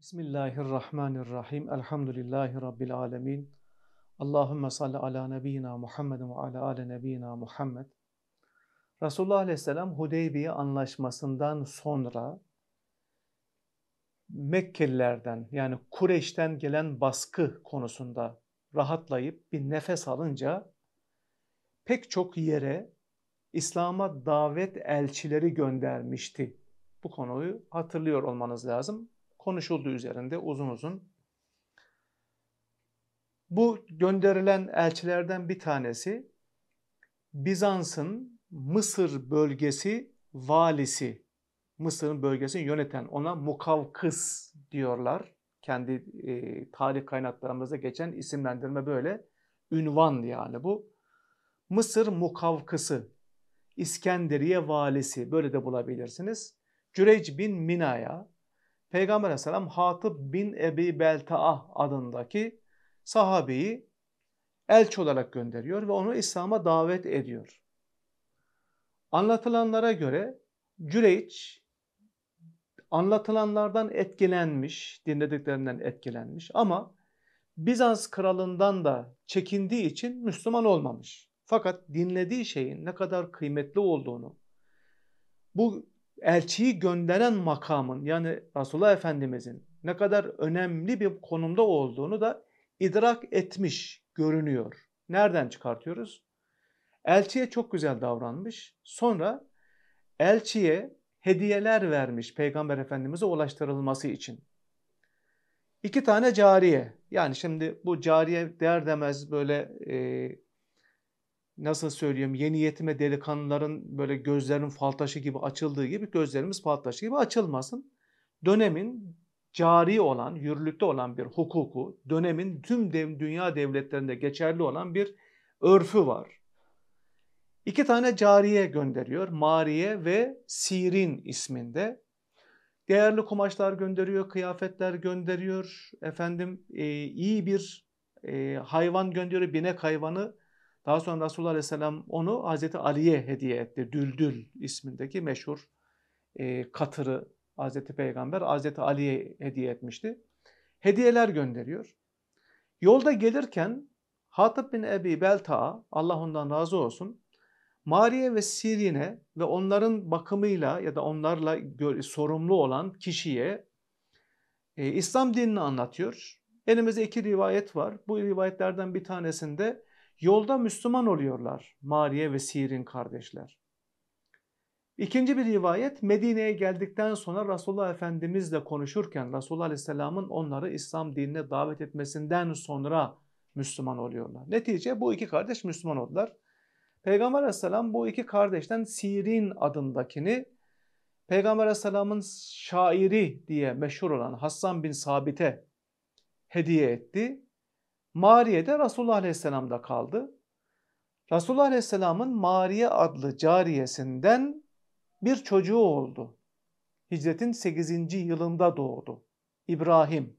Bismillahirrahmanirrahim. Elhamdülillahi Rabbil alemin. Allahümme salli ala nebiyyina Muhammedin ve ala ale nebiyyina Muhammed. Resulullah Aleyhisselam Hudeybiye anlaşmasından sonra Mekkelilerden yani Kureş'ten gelen baskı konusunda rahatlayıp bir nefes alınca pek çok yere İslam'a davet elçileri göndermişti. Bu konuyu hatırlıyor olmanız lazım. Konuşuldu üzerinde uzun uzun. Bu gönderilen elçilerden bir tanesi Bizans'ın Mısır bölgesi valisi, Mısır'ın bölgesini yöneten ona Mukavkıs diyorlar. Kendi e, tarih kaynaklarımızda geçen isimlendirme böyle. Ünvan yani bu. Mısır Mukavkısı, İskenderiye valisi böyle de bulabilirsiniz. Cüreyc bin Mina'ya Peygamber aleyhisselam Hatıb bin Ebi Belta'a adındaki sahabeyi elçi olarak gönderiyor ve onu İslam'a davet ediyor. Anlatılanlara göre Cüreyç anlatılanlardan etkilenmiş, dinlediklerinden etkilenmiş ama Bizans kralından da çekindiği için Müslüman olmamış. Fakat dinlediği şeyin ne kadar kıymetli olduğunu, bu elçiyi gönderen makamın yani Resulullah Efendimizin ne kadar önemli bir konumda olduğunu da idrak etmiş görünüyor. Nereden çıkartıyoruz? Elçiye çok güzel davranmış. Sonra elçiye hediyeler vermiş Peygamber Efendimiz'e ulaştırılması için. İki tane cariye yani şimdi bu cariye der demez böyle e, nasıl söyleyeyim yeni yetime delikanlıların böyle gözlerinin fal taşı gibi açıldığı gibi gözlerimiz fal taşı gibi açılmasın. Dönemin cari olan, yürürlükte olan bir hukuku, dönemin tüm dev, dünya devletlerinde geçerli olan bir örfü var. İki tane cariye gönderiyor. Mariye ve Sirin isminde. Değerli kumaşlar gönderiyor, kıyafetler gönderiyor. Efendim e, iyi bir e, hayvan gönderiyor, binek hayvanı daha sonra Resulullah Aleyhisselam onu Hazreti Ali'ye hediye etti. Düldül ismindeki meşhur e, katırı Hazreti Peygamber Hazreti Ali'ye hediye etmişti. Hediyeler gönderiyor. Yolda gelirken Hatib bin Ebi Belta, Allah ondan razı olsun, Mariye ve Sirin'e ve onların bakımıyla ya da onlarla sorumlu olan kişiye e, İslam dinini anlatıyor. Elimizde iki rivayet var. Bu rivayetlerden bir tanesinde Yolda Müslüman oluyorlar Mariye ve Sirin kardeşler. İkinci bir rivayet Medine'ye geldikten sonra Resulullah Efendimizle konuşurken Resulullah Aleyhisselam'ın onları İslam dinine davet etmesinden sonra Müslüman oluyorlar. Netice bu iki kardeş Müslüman oldular. Peygamber Aleyhisselam bu iki kardeşten Sirin adındakini Peygamber Aleyhisselam'ın şairi diye meşhur olan Hassan bin Sabit'e hediye etti. Mariye'de Resulullah Aleyhisselam'da kaldı. Resulullah Aleyhisselam'ın Mariye adlı cariyesinden bir çocuğu oldu. Hicretin 8. yılında doğdu. İbrahim.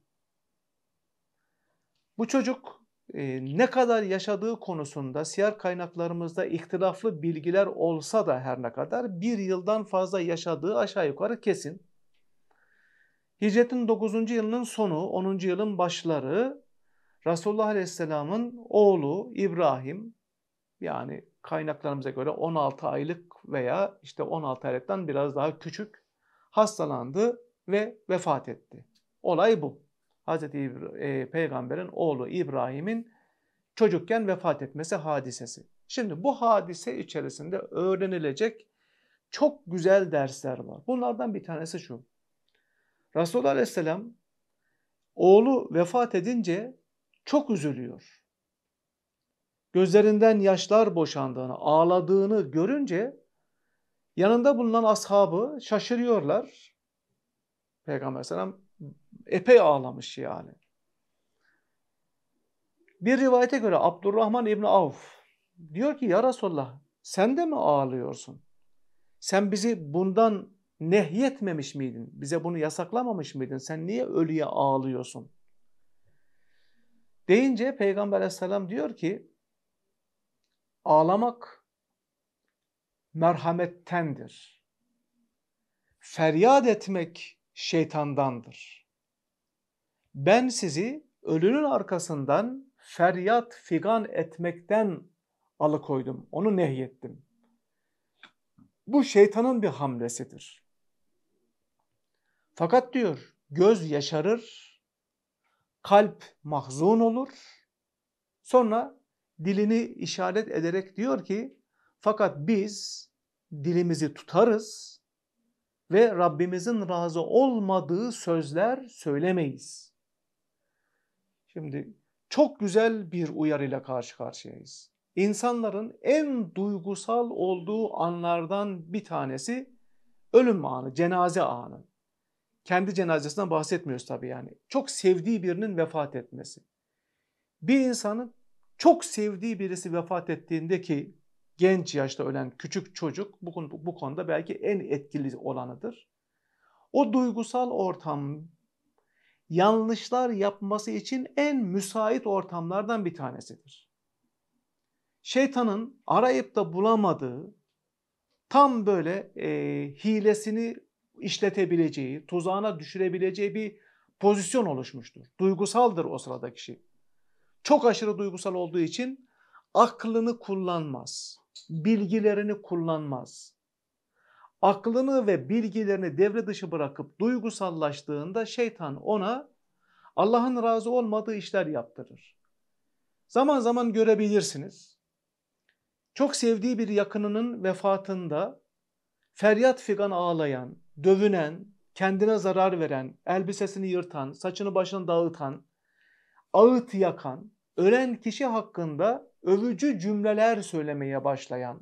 Bu çocuk e, ne kadar yaşadığı konusunda siyer kaynaklarımızda ihtilaflı bilgiler olsa da her ne kadar bir yıldan fazla yaşadığı aşağı yukarı kesin. Hicretin 9. yılının sonu, 10. yılın başları Resulullah Aleyhisselam'ın oğlu İbrahim yani kaynaklarımıza göre 16 aylık veya işte 16 aylıktan biraz daha küçük hastalandı ve vefat etti. Olay bu. Hz. E, Peygamber'in oğlu İbrahim'in çocukken vefat etmesi hadisesi. Şimdi bu hadise içerisinde öğrenilecek çok güzel dersler var. Bunlardan bir tanesi şu. Resulullah Aleyhisselam oğlu vefat edince çok üzülüyor. Gözlerinden yaşlar boşandığını, ağladığını görünce yanında bulunan ashabı şaşırıyorlar. Peygamber selam epey ağlamış yani. Bir rivayete göre Abdurrahman İbni Avf diyor ki ya Resulallah sen de mi ağlıyorsun? Sen bizi bundan nehyetmemiş miydin? Bize bunu yasaklamamış mıydın? Sen niye ölüye ağlıyorsun?'' Deyince Peygamber aleyhisselam diyor ki ağlamak merhamettendir. Feryat etmek şeytandandır. Ben sizi ölünün arkasından feryat figan etmekten alıkoydum. Onu nehyettim. Bu şeytanın bir hamlesidir. Fakat diyor göz yaşarır, kalp mahzun olur. Sonra dilini işaret ederek diyor ki fakat biz dilimizi tutarız ve Rabbimizin razı olmadığı sözler söylemeyiz. Şimdi çok güzel bir uyarıyla karşı karşıyayız. İnsanların en duygusal olduğu anlardan bir tanesi ölüm anı, cenaze anı kendi cenazesinden bahsetmiyoruz tabii yani. Çok sevdiği birinin vefat etmesi. Bir insanın çok sevdiği birisi vefat ettiğinde ki genç yaşta ölen küçük çocuk bu, konu, bu konuda belki en etkili olanıdır. O duygusal ortam yanlışlar yapması için en müsait ortamlardan bir tanesidir. Şeytanın arayıp da bulamadığı tam böyle e, hilesini işletebileceği, tuzağına düşürebileceği bir pozisyon oluşmuştur. Duygusaldır o sırada kişi. Çok aşırı duygusal olduğu için aklını kullanmaz, bilgilerini kullanmaz. Aklını ve bilgilerini devre dışı bırakıp duygusallaştığında şeytan ona Allah'ın razı olmadığı işler yaptırır. Zaman zaman görebilirsiniz. Çok sevdiği bir yakınının vefatında feryat figan ağlayan, dövünen, kendine zarar veren, elbisesini yırtan, saçını başını dağıtan, ağıt yakan, ölen kişi hakkında övücü cümleler söylemeye başlayan,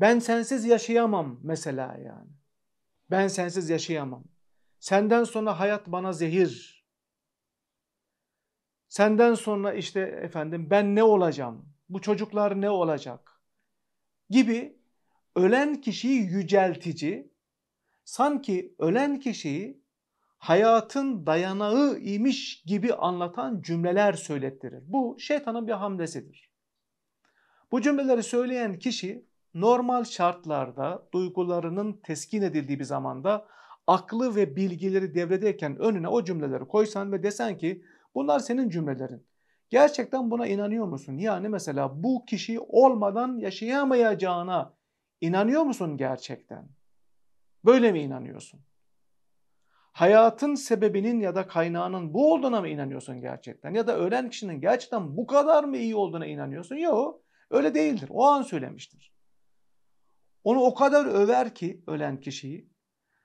ben sensiz yaşayamam mesela yani. Ben sensiz yaşayamam. Senden sonra hayat bana zehir. Senden sonra işte efendim ben ne olacağım? Bu çocuklar ne olacak? Gibi ölen kişiyi yüceltici, sanki ölen kişiyi hayatın dayanağı imiş gibi anlatan cümleler söylettirir. Bu şeytanın bir hamlesidir. Bu cümleleri söyleyen kişi normal şartlarda duygularının teskin edildiği bir zamanda aklı ve bilgileri devredeyken önüne o cümleleri koysan ve desen ki bunlar senin cümlelerin. Gerçekten buna inanıyor musun? Yani mesela bu kişi olmadan yaşayamayacağına inanıyor musun gerçekten? Böyle mi inanıyorsun? Hayatın sebebinin ya da kaynağının bu olduğuna mı inanıyorsun gerçekten? Ya da ölen kişinin gerçekten bu kadar mı iyi olduğuna inanıyorsun? Yok. Öyle değildir. O an söylemiştir. Onu o kadar över ki ölen kişiyi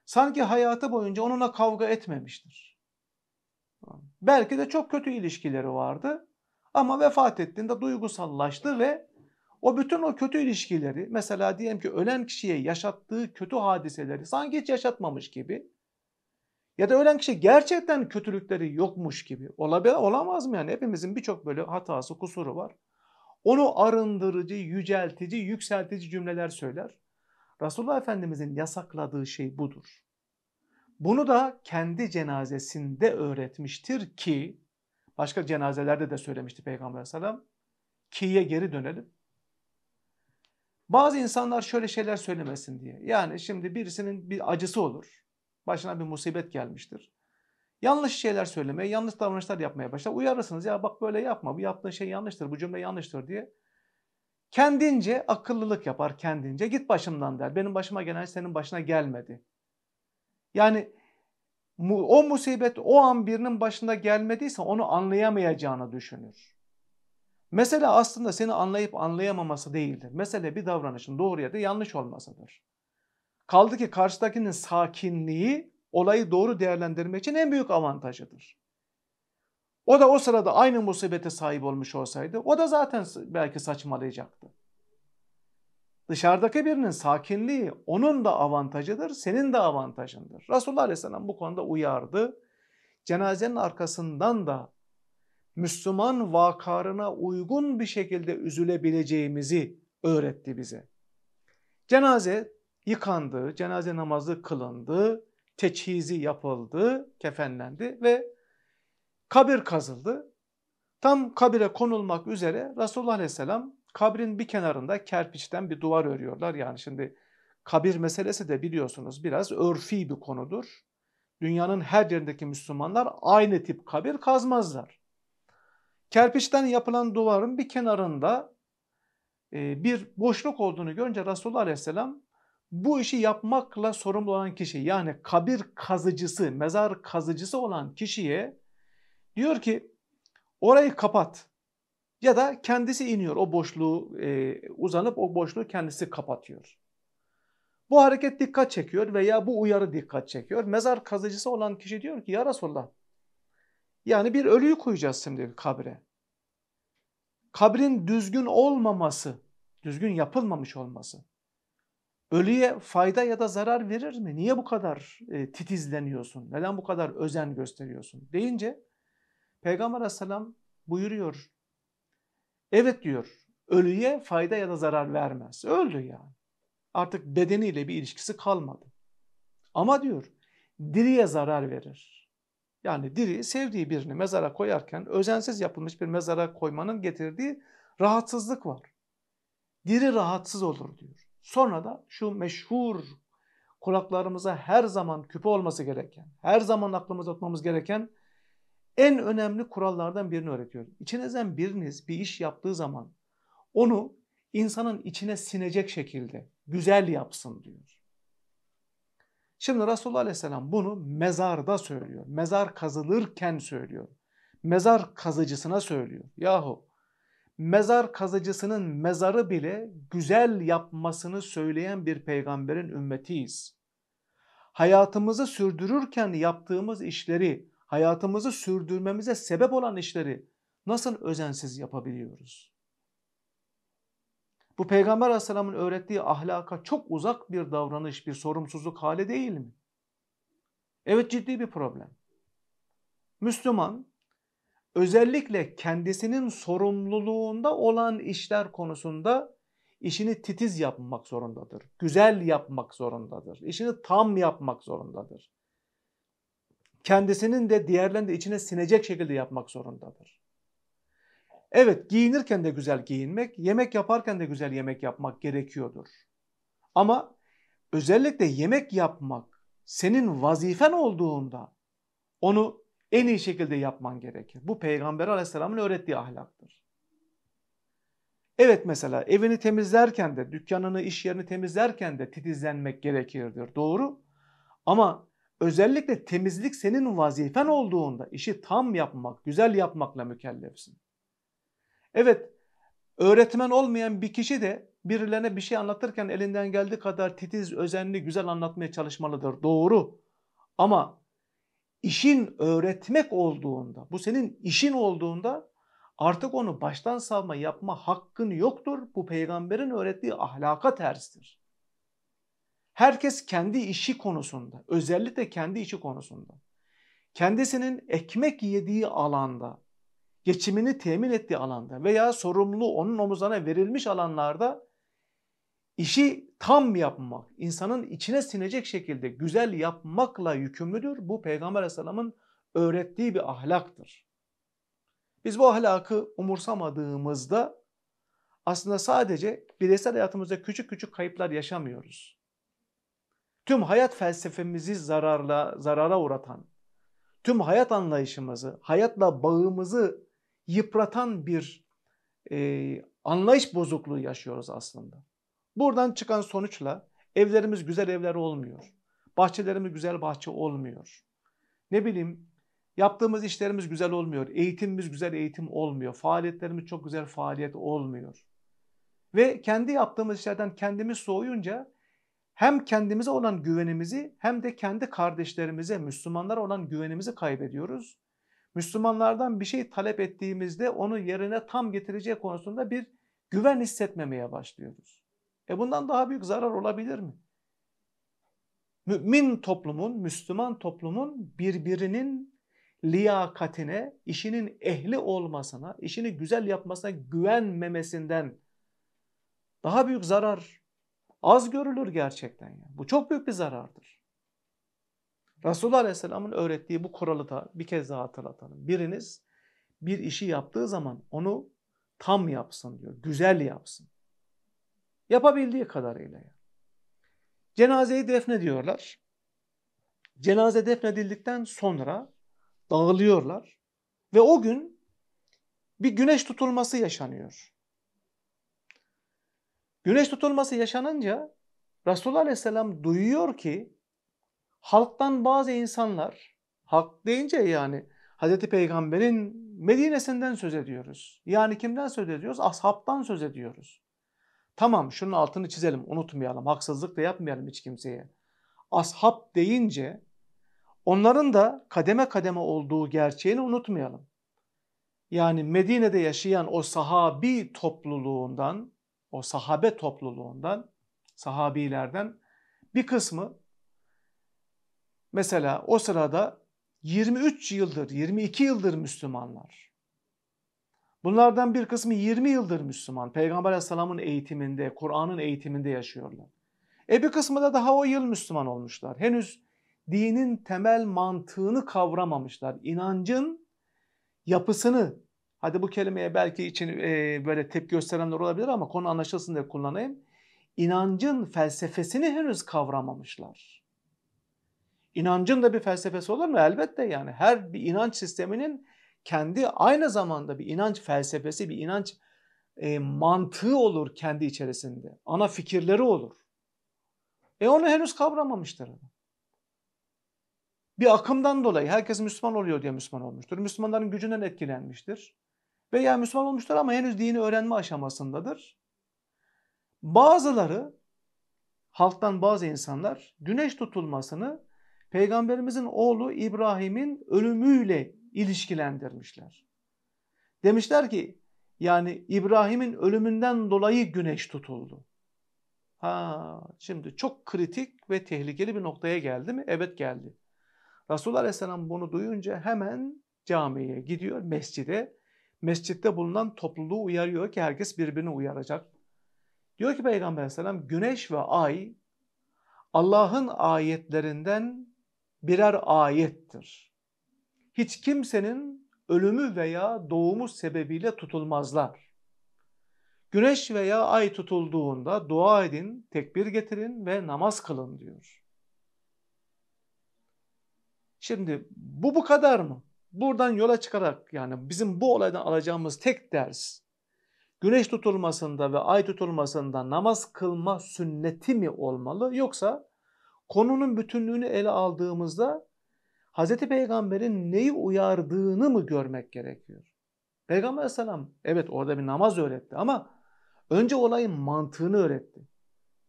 sanki hayatı boyunca onunla kavga etmemiştir. Belki de çok kötü ilişkileri vardı ama vefat ettiğinde duygusallaştı ve o bütün o kötü ilişkileri mesela diyelim ki ölen kişiye yaşattığı kötü hadiseleri sanki hiç yaşatmamış gibi ya da ölen kişi gerçekten kötülükleri yokmuş gibi olabilir olamaz mı yani hepimizin birçok böyle hatası kusuru var. Onu arındırıcı, yüceltici, yükseltici cümleler söyler. Resulullah Efendimizin yasakladığı şey budur. Bunu da kendi cenazesinde öğretmiştir ki başka cenazelerde de söylemişti Peygamber Aleyhisselam. Ki'ye geri dönelim. Bazı insanlar şöyle şeyler söylemesin diye. Yani şimdi birisinin bir acısı olur. Başına bir musibet gelmiştir. Yanlış şeyler söylemeye, yanlış davranışlar yapmaya başlar. Uyarırsınız ya bak böyle yapma, bu yaptığın şey yanlıştır, bu cümle yanlıştır diye. Kendince akıllılık yapar kendince. Git başımdan der. Benim başıma gelen şey senin başına gelmedi. Yani o musibet o an birinin başına gelmediyse onu anlayamayacağını düşünür. Mesela aslında seni anlayıp anlayamaması değildir. Mesela bir davranışın doğru ya da yanlış olmasıdır. Kaldı ki karşıdakinin sakinliği olayı doğru değerlendirmek için en büyük avantajıdır. O da o sırada aynı musibete sahip olmuş olsaydı o da zaten belki saçmalayacaktı. Dışarıdaki birinin sakinliği onun da avantajıdır, senin de avantajındır. Resulullah Aleyhisselam bu konuda uyardı. Cenazenin arkasından da Müslüman vakarına uygun bir şekilde üzülebileceğimizi öğretti bize. Cenaze yıkandı, cenaze namazı kılındı, teçhizi yapıldı, kefenlendi ve kabir kazıldı. Tam kabire konulmak üzere Resulullah Aleyhisselam kabrin bir kenarında kerpiçten bir duvar örüyorlar. Yani şimdi kabir meselesi de biliyorsunuz biraz örfi bir konudur. Dünyanın her yerindeki Müslümanlar aynı tip kabir kazmazlar. Kerpiçten yapılan duvarın bir kenarında e, bir boşluk olduğunu görünce Resulullah Aleyhisselam bu işi yapmakla sorumlu olan kişi yani kabir kazıcısı, mezar kazıcısı olan kişiye diyor ki orayı kapat ya da kendisi iniyor o boşluğu e, uzanıp o boşluğu kendisi kapatıyor. Bu hareket dikkat çekiyor veya bu uyarı dikkat çekiyor. Mezar kazıcısı olan kişi diyor ki ya Resulallah yani bir ölüyü koyacağız şimdi kabre. Kabrin düzgün olmaması, düzgün yapılmamış olması. Ölüye fayda ya da zarar verir mi? Niye bu kadar e, titizleniyorsun? Neden bu kadar özen gösteriyorsun? Deyince Peygamber aleyhisselam buyuruyor. Evet diyor. Ölüye fayda ya da zarar vermez. Öldü yani. Artık bedeniyle bir ilişkisi kalmadı. Ama diyor diriye zarar verir. Yani diri sevdiği birini mezara koyarken özensiz yapılmış bir mezara koymanın getirdiği rahatsızlık var. Diri rahatsız olur diyor. Sonra da şu meşhur kulaklarımıza her zaman küpe olması gereken, her zaman aklımıza tutmamız gereken en önemli kurallardan birini öğretiyor. İçinizden biriniz bir iş yaptığı zaman onu insanın içine sinecek şekilde güzel yapsın diyor. Şimdi Resulullah Aleyhisselam bunu mezarda söylüyor. Mezar kazılırken söylüyor. Mezar kazıcısına söylüyor. Yahu mezar kazıcısının mezarı bile güzel yapmasını söyleyen bir peygamberin ümmetiyiz. Hayatımızı sürdürürken yaptığımız işleri, hayatımızı sürdürmemize sebep olan işleri nasıl özensiz yapabiliyoruz? Bu Peygamber Aleyhisselam'ın öğrettiği ahlaka çok uzak bir davranış, bir sorumsuzluk hali değil mi? Evet ciddi bir problem. Müslüman özellikle kendisinin sorumluluğunda olan işler konusunda işini titiz yapmak zorundadır. Güzel yapmak zorundadır. İşini tam yapmak zorundadır. Kendisinin de diğerlerinin de içine sinecek şekilde yapmak zorundadır. Evet giyinirken de güzel giyinmek, yemek yaparken de güzel yemek yapmak gerekiyordur. Ama özellikle yemek yapmak senin vazifen olduğunda onu en iyi şekilde yapman gerekir. Bu Peygamber Aleyhisselam'ın öğrettiği ahlaktır. Evet mesela evini temizlerken de, dükkanını, iş yerini temizlerken de titizlenmek gerekirdir. Doğru. Ama özellikle temizlik senin vazifen olduğunda işi tam yapmak, güzel yapmakla mükellefsin. Evet öğretmen olmayan bir kişi de birilerine bir şey anlatırken elinden geldiği kadar titiz, özenli, güzel anlatmaya çalışmalıdır. Doğru. Ama işin öğretmek olduğunda, bu senin işin olduğunda artık onu baştan savma yapma hakkın yoktur. Bu peygamberin öğrettiği ahlaka terstir. Herkes kendi işi konusunda, özellikle kendi işi konusunda, kendisinin ekmek yediği alanda geçimini temin ettiği alanda veya sorumlu onun omuzlarına verilmiş alanlarda işi tam yapmak, insanın içine sinecek şekilde güzel yapmakla yükümlüdür. Bu Peygamber Aleyhisselam'ın öğrettiği bir ahlaktır. Biz bu ahlakı umursamadığımızda aslında sadece bireysel hayatımızda küçük küçük kayıplar yaşamıyoruz. Tüm hayat felsefemizi zararla, zarara uğratan, tüm hayat anlayışımızı, hayatla bağımızı yıpratan bir e, anlayış bozukluğu yaşıyoruz aslında. Buradan çıkan sonuçla evlerimiz güzel evler olmuyor. Bahçelerimiz güzel bahçe olmuyor. Ne bileyim yaptığımız işlerimiz güzel olmuyor. Eğitimimiz güzel eğitim olmuyor. Faaliyetlerimiz çok güzel faaliyet olmuyor. Ve kendi yaptığımız işlerden kendimiz soğuyunca hem kendimize olan güvenimizi hem de kendi kardeşlerimize, Müslümanlara olan güvenimizi kaybediyoruz. Müslümanlardan bir şey talep ettiğimizde onu yerine tam getireceği konusunda bir güven hissetmemeye başlıyoruz. E bundan daha büyük zarar olabilir mi? Mümin toplumun, Müslüman toplumun birbirinin liyakatine, işinin ehli olmasına, işini güzel yapmasına güvenmemesinden daha büyük zarar az görülür gerçekten. Yani. Bu çok büyük bir zarardır. Resulullah Aleyhisselam'ın öğrettiği bu kuralı da bir kez daha hatırlatalım. Biriniz bir işi yaptığı zaman onu tam yapsın diyor, güzel yapsın. Yapabildiği kadarıyla. Yani. Cenazeyi defne diyorlar. Cenaze defnedildikten sonra dağılıyorlar ve o gün bir güneş tutulması yaşanıyor. Güneş tutulması yaşanınca Resulullah Aleyhisselam duyuyor ki halktan bazı insanlar, halk deyince yani Hazreti Peygamber'in Medine'sinden söz ediyoruz. Yani kimden söz ediyoruz? Ashabtan söz ediyoruz. Tamam şunun altını çizelim, unutmayalım, haksızlık da yapmayalım hiç kimseye. Ashab deyince onların da kademe kademe olduğu gerçeğini unutmayalım. Yani Medine'de yaşayan o sahabi topluluğundan, o sahabe topluluğundan, sahabilerden bir kısmı mesela o sırada 23 yıldır, 22 yıldır Müslümanlar. Bunlardan bir kısmı 20 yıldır Müslüman. Peygamber Aleyhisselam'ın eğitiminde, Kur'an'ın eğitiminde yaşıyorlar. E bir kısmı da daha o yıl Müslüman olmuşlar. Henüz dinin temel mantığını kavramamışlar. İnancın yapısını, hadi bu kelimeye belki için e, böyle tepki gösterenler olabilir ama konu anlaşılsın diye kullanayım. İnancın felsefesini henüz kavramamışlar inancın da bir felsefesi olur mu? Elbette yani her bir inanç sisteminin kendi aynı zamanda bir inanç felsefesi, bir inanç e, mantığı olur kendi içerisinde. Ana fikirleri olur. E onu henüz kavramamıştır adam. Bir akımdan dolayı herkes Müslüman oluyor diye Müslüman olmuştur. Müslümanların gücünden etkilenmiştir. Veya Müslüman olmuştur ama henüz dini öğrenme aşamasındadır. Bazıları halktan bazı insanlar güneş tutulmasını peygamberimizin oğlu İbrahim'in ölümüyle ilişkilendirmişler. Demişler ki yani İbrahim'in ölümünden dolayı güneş tutuldu. Ha, şimdi çok kritik ve tehlikeli bir noktaya geldi mi? Evet geldi. Resulullah Aleyhisselam bunu duyunca hemen camiye gidiyor, mescide. Mescitte bulunan topluluğu uyarıyor ki herkes birbirini uyaracak. Diyor ki Peygamber Aleyhisselam güneş ve ay Allah'ın ayetlerinden birer ayettir. Hiç kimsenin ölümü veya doğumu sebebiyle tutulmazlar. Güneş veya ay tutulduğunda dua edin, tekbir getirin ve namaz kılın diyor. Şimdi bu bu kadar mı? Buradan yola çıkarak yani bizim bu olaydan alacağımız tek ders güneş tutulmasında ve ay tutulmasında namaz kılma sünneti mi olmalı yoksa konunun bütünlüğünü ele aldığımızda Hz. Peygamber'in neyi uyardığını mı görmek gerekiyor? Peygamber aleyhisselam evet orada bir namaz öğretti ama önce olayın mantığını öğretti.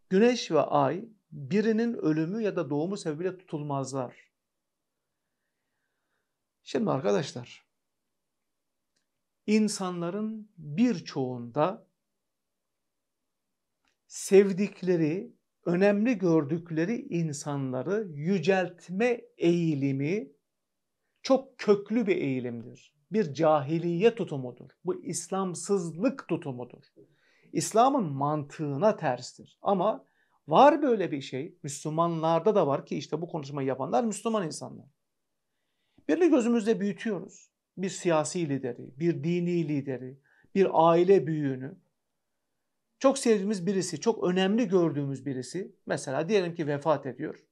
Güneş ve ay birinin ölümü ya da doğumu sebebiyle tutulmazlar. Şimdi arkadaşlar insanların birçoğunda sevdikleri önemli gördükleri insanları yüceltme eğilimi çok köklü bir eğilimdir. Bir cahiliye tutumudur. Bu İslamsızlık tutumudur. İslam'ın mantığına terstir. Ama var böyle bir şey. Müslümanlarda da var ki işte bu konuşmayı yapanlar Müslüman insanlar. Birini gözümüzde büyütüyoruz. Bir siyasi lideri, bir dini lideri, bir aile büyüğünü çok sevdiğimiz birisi, çok önemli gördüğümüz birisi mesela diyelim ki vefat ediyor.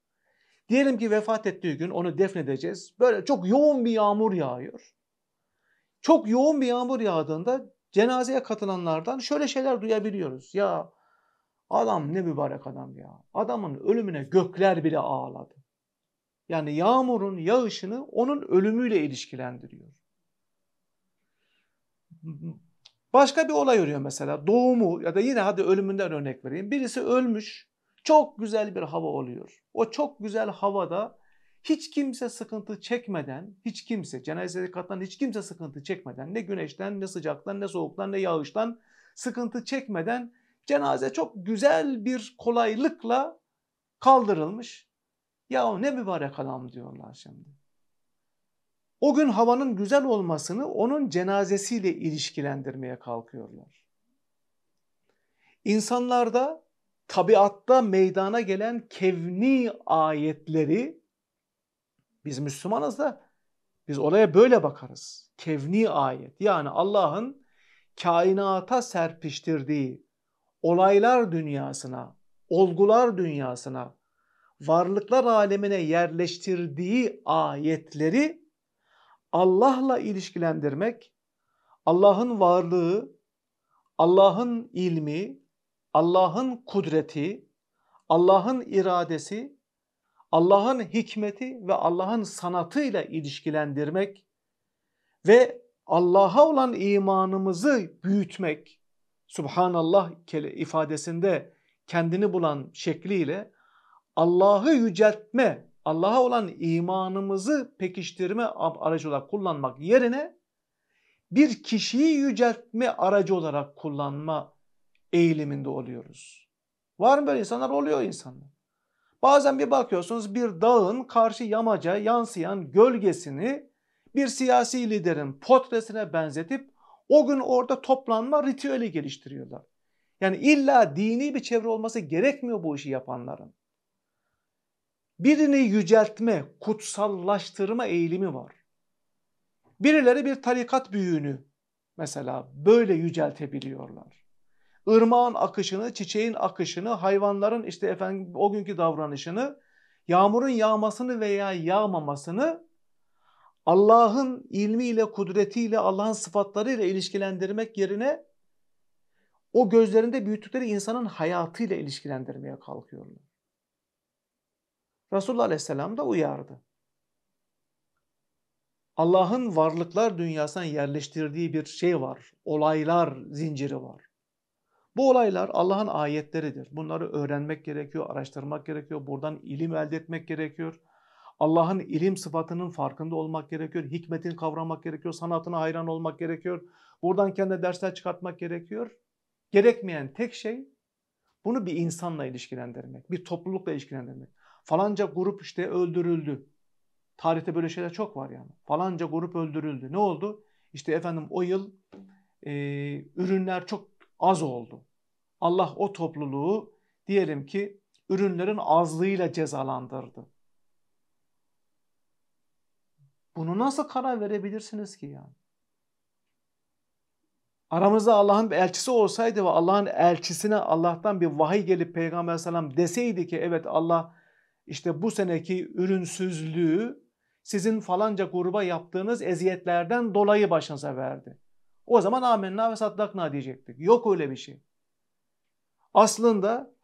Diyelim ki vefat ettiği gün onu defnedeceğiz. Böyle çok yoğun bir yağmur yağıyor. Çok yoğun bir yağmur yağdığında cenazeye katılanlardan şöyle şeyler duyabiliyoruz. Ya adam ne mübarek adam ya. Adamın ölümüne gökler bile ağladı. Yani yağmurun yağışını onun ölümüyle ilişkilendiriyor. Başka bir olay oluyor mesela doğumu ya da yine hadi ölümünden örnek vereyim. Birisi ölmüş çok güzel bir hava oluyor. O çok güzel havada hiç kimse sıkıntı çekmeden, hiç kimse cenazede katılan hiç kimse sıkıntı çekmeden ne güneşten ne sıcaktan ne soğuktan ne yağıştan sıkıntı çekmeden cenaze çok güzel bir kolaylıkla kaldırılmış. Ya o ne mübarek adam diyorlar şimdi. O gün havanın güzel olmasını onun cenazesiyle ilişkilendirmeye kalkıyorlar. İnsanlarda tabiatta meydana gelen kevni ayetleri biz Müslümanız da biz olaya böyle bakarız. Kevni ayet yani Allah'ın kainata serpiştirdiği olaylar dünyasına, olgular dünyasına, varlıklar alemine yerleştirdiği ayetleri Allah'la ilişkilendirmek, Allah'ın varlığı, Allah'ın ilmi, Allah'ın kudreti, Allah'ın iradesi, Allah'ın hikmeti ve Allah'ın sanatıyla ilişkilendirmek ve Allah'a olan imanımızı büyütmek, Subhanallah ifadesinde kendini bulan şekliyle Allah'ı yüceltme Allah'a olan imanımızı pekiştirme aracı olarak kullanmak yerine bir kişiyi yüceltme aracı olarak kullanma eğiliminde oluyoruz. Var mı böyle insanlar? Oluyor insanlar. Bazen bir bakıyorsunuz bir dağın karşı yamaca yansıyan gölgesini bir siyasi liderin potresine benzetip o gün orada toplanma ritüeli geliştiriyorlar. Yani illa dini bir çevre olması gerekmiyor bu işi yapanların birini yüceltme, kutsallaştırma eğilimi var. Birileri bir tarikat büyüğünü mesela böyle yüceltebiliyorlar. Irmağın akışını, çiçeğin akışını, hayvanların işte efendim o günkü davranışını, yağmurun yağmasını veya yağmamasını Allah'ın ilmiyle, kudretiyle, Allah'ın sıfatlarıyla ilişkilendirmek yerine o gözlerinde büyüttükleri insanın hayatıyla ilişkilendirmeye kalkıyorlar. Resulullah Aleyhisselam da uyardı. Allah'ın varlıklar dünyasına yerleştirdiği bir şey var. Olaylar zinciri var. Bu olaylar Allah'ın ayetleridir. Bunları öğrenmek gerekiyor, araştırmak gerekiyor, buradan ilim elde etmek gerekiyor. Allah'ın ilim sıfatının farkında olmak gerekiyor, hikmetini kavramak gerekiyor, sanatına hayran olmak gerekiyor. Buradan kendi dersler çıkartmak gerekiyor. Gerekmeyen tek şey bunu bir insanla ilişkilendirmek, bir toplulukla ilişkilendirmek. Falanca grup işte öldürüldü. Tarihte böyle şeyler çok var yani. Falanca grup öldürüldü. Ne oldu? İşte efendim o yıl e, ürünler çok az oldu. Allah o topluluğu diyelim ki ürünlerin azlığıyla cezalandırdı. Bunu nasıl karar verebilirsiniz ki yani? Aramızda Allah'ın elçisi olsaydı ve Allah'ın elçisine Allah'tan bir vahiy gelip Peygamber Selam deseydi ki evet Allah işte bu seneki ürünsüzlüğü sizin falanca gruba yaptığınız eziyetlerden dolayı başınıza verdi. O zaman amenna ve saddakna diyecektik. Yok öyle bir şey. Aslında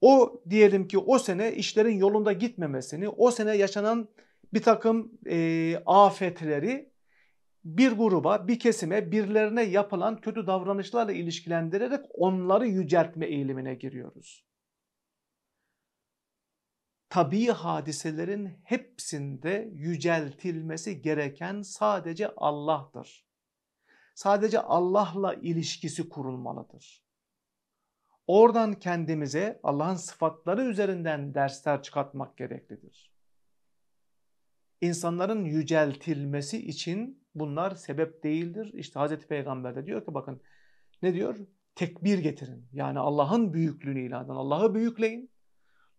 o diyelim ki o sene işlerin yolunda gitmemesini, o sene yaşanan bir takım e, afetleri bir gruba, bir kesime, birilerine yapılan kötü davranışlarla ilişkilendirerek onları yüceltme eğilimine giriyoruz tabi hadiselerin hepsinde yüceltilmesi gereken sadece Allah'tır. Sadece Allah'la ilişkisi kurulmalıdır. Oradan kendimize Allah'ın sıfatları üzerinden dersler çıkartmak gereklidir. İnsanların yüceltilmesi için bunlar sebep değildir. İşte Hazreti Peygamber de diyor ki bakın ne diyor? Tekbir getirin. Yani Allah'ın büyüklüğünü ilan edin. Allah'ı büyükleyin.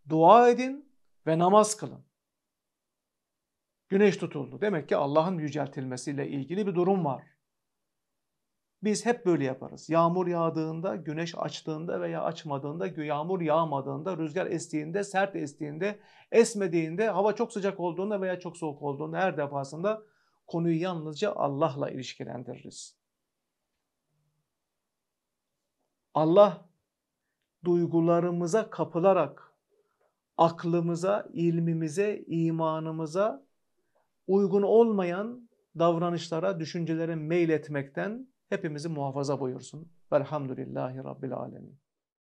Dua edin ve namaz kılın. Güneş tutuldu. Demek ki Allah'ın yüceltilmesiyle ilgili bir durum var. Biz hep böyle yaparız. Yağmur yağdığında, güneş açtığında veya açmadığında, yağmur yağmadığında, rüzgar estiğinde, sert estiğinde, esmediğinde, hava çok sıcak olduğunda veya çok soğuk olduğunda her defasında konuyu yalnızca Allah'la ilişkilendiririz. Allah duygularımıza kapılarak aklımıza, ilmimize, imanımıza uygun olmayan davranışlara, düşüncelere meyletmekten hepimizi muhafaza buyursun. Velhamdülillahi Rabbil Alemin.